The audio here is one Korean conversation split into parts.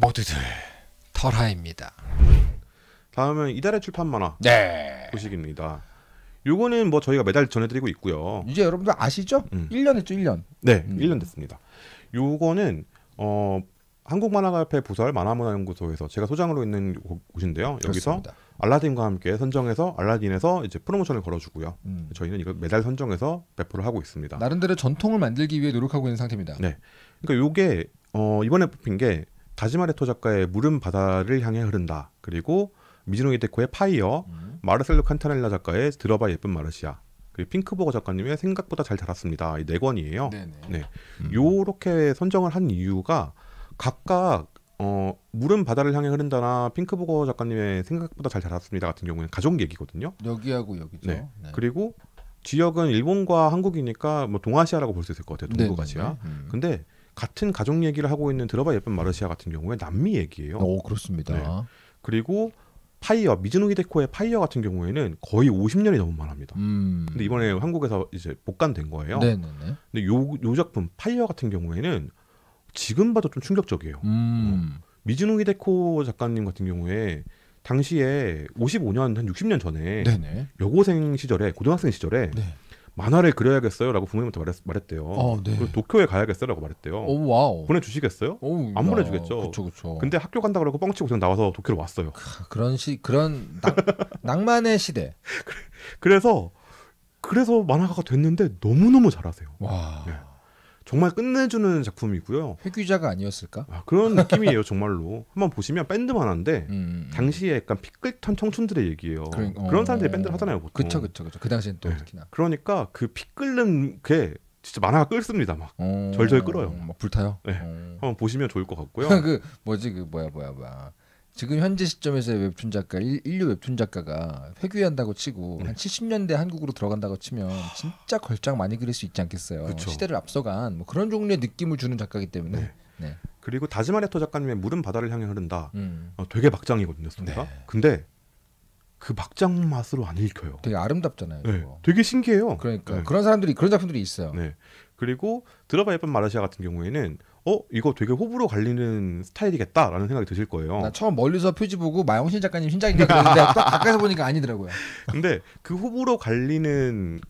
모두들 털하입니다. 다음은 이달의 출판 만화 네. 소식입니다. 요거는 뭐 저희가 매달 전해드리고 있고요. 이제 여러분들 아시죠? 음. 1년 했죠, 1년. 네, 음. 1년 됐습니다. 요거는 어 한국만화협회 부설 만화문화연구소에서 제가 소장으로 있는 곳인데요. 여기서 그렇습니다. 알라딘과 함께 선정해서 알라딘에서 이제 프로모션을 걸어주고요. 음. 저희는 이거 매달 선정해서 배포를 하고 있습니다. 나름대로 전통을 만들기 위해 노력하고 있는 상태입니다. 네, 그러니까 요게 어 이번에 뽑힌 게 다지마레토 작가의 물음 바다를 향해 흐른다. 그리고 미즈노 이데코의 파이어, 음. 마르셀로 칸타넬라 작가의 들어봐 예쁜 마르시아, 그리고 핑크버거 작가님의 생각보다 잘 자랐습니다. 이네 권이에요. 네네. 네, 네. 네. 음. 요렇게 선정을 한 이유가 각각 어, 물은 바다를 향해 흐른다나 핑크버거 작가님의 생각보다 잘 자랐습니다 같은 경우는 가족 얘기거든요. 여기하고 여기죠. 네. 네. 그리고 지역은 일본과 한국이니까 뭐 동아시아라고 볼 수 있을 것 같아요. 동북아시아. 네, 음. 근데 같은 가족 얘기를 하고 있는 드러바 예쁜 마르시아 같은 경우에 남미 얘기예요. 오 어, 그렇습니다. 네. 그리고 파이어 미즈노 히데코의 파이어 같은 경우에는 거의 50년이 넘은 만화입니다. 음. 근데 이번에 한국에서 이제 복간된 거예요. 네네네. 네, 네. 근데 요, 요 작품 파이어 같은 경우에는 지금 봐도 좀 충격적이에요. 음. 어. 미즈노 히데코 작가님 같은 경우에 당시에 55년 한 60년 전에 네네. 네. 여고생 시절에 고등학생 시절에 네. 만화를 그려야겠어요라고 부모님한테 말했, 말했대요. 어, 네. 그리고 도쿄에 가야겠어요라고 말했대요. 오, 와우. 보내주시겠어요? 오, 안 야. 보내주겠죠. 그쵸, 그쵸. 근데 학교 간다 그러고 뻥치고 그냥 나와서 도쿄로 왔어요. 그런 시 그런 낭, 만의 시대. 그래, 그래서 그래서 만화가가 됐는데 너무 너무 잘하세요. 와. 네. 정말 끝내주는 작품이고요. 회귀자가 아니었을까? 아, 그런 느낌이에요, 정말로. 한번 보시면 밴드 만화인데 음, 음, 음. 당시에 약간 피클탄 청춘들의 얘기예요. 그런, 어. 그런 사람들이 밴드를 하잖아요, 보통. 그렇그렇그렇그 당시엔 또 네. 특히나. 그러니까 그 피끓는 게 진짜 만화가 끓습니다, 막 어. 절절 끓어요. 막 뭐 불타요. 네, 어. 한번 보시면 좋을 것 같고요. 그 뭐지, 그 뭐야, 뭐야, 뭐야. 지금 현재 시점에서의 웹툰 작가 인류 웹툰 작가가 회귀한다고 치고 네. 한 70년대 한국으로 들어간다고 치면 진짜 걸작 많이 그릴 수 있지 않겠어요. 그쵸. 시대를 앞서간 뭐 그런 종류의 느낌을 주는 작가기 때문에. 네. 네. 그리고 다즈마레토 작가님의 물은 바다를 향해 흐른다. 음. 어, 되게 막장이거든요, 소리가. 네. 근데 그 막장 맛으로 안 읽혀요. 되게 아름답잖아요. 네. 되게 신기해요. 그러니까 네. 그런 사람들이 그런 작품들이 있어요. 네. 그리고 드라마 예쁜 마르시아 같은 경우에는 어 이거 되게 호불호 갈리는 스타일이겠다라는 생각이 드실 거예요. 나 처음 멀리서 표지 보고 마영신 작가님 신작인가 그랬는데 딱 가까이서 보니까 아니더라고요. 근데 그 호불호 갈리는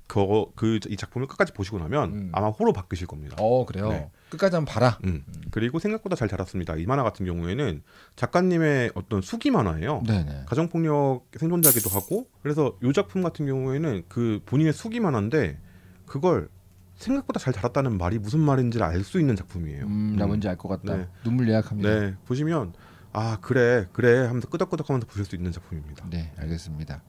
그이 작품을 끝까지 보시고 나면 음. 아마 호로 바뀌실 겁니다. 어 그래요. 네. 끝까지 한번 봐라. 음. 음. 그리고 생각보다 잘 자랐습니다. 이 만화 같은 경우에는 작가님의 어떤 수기 만화예요. 네네. 가정폭력 생존자기도 하고 그래서 이 작품 같은 경우에는 그 본인의 수기 만화인데 그걸 생각보다 잘 자랐다는 말이 무슨 말인지를 알 수 있는 작품이에요. 음, 나 뭔지 알 것 같다. 네. 눈물 예약합니다. 네, 보시면 아 그래 그래 하면서 끄덕끄덕하면서 보실 수 있는 작품입니다. 네, 알겠습니다.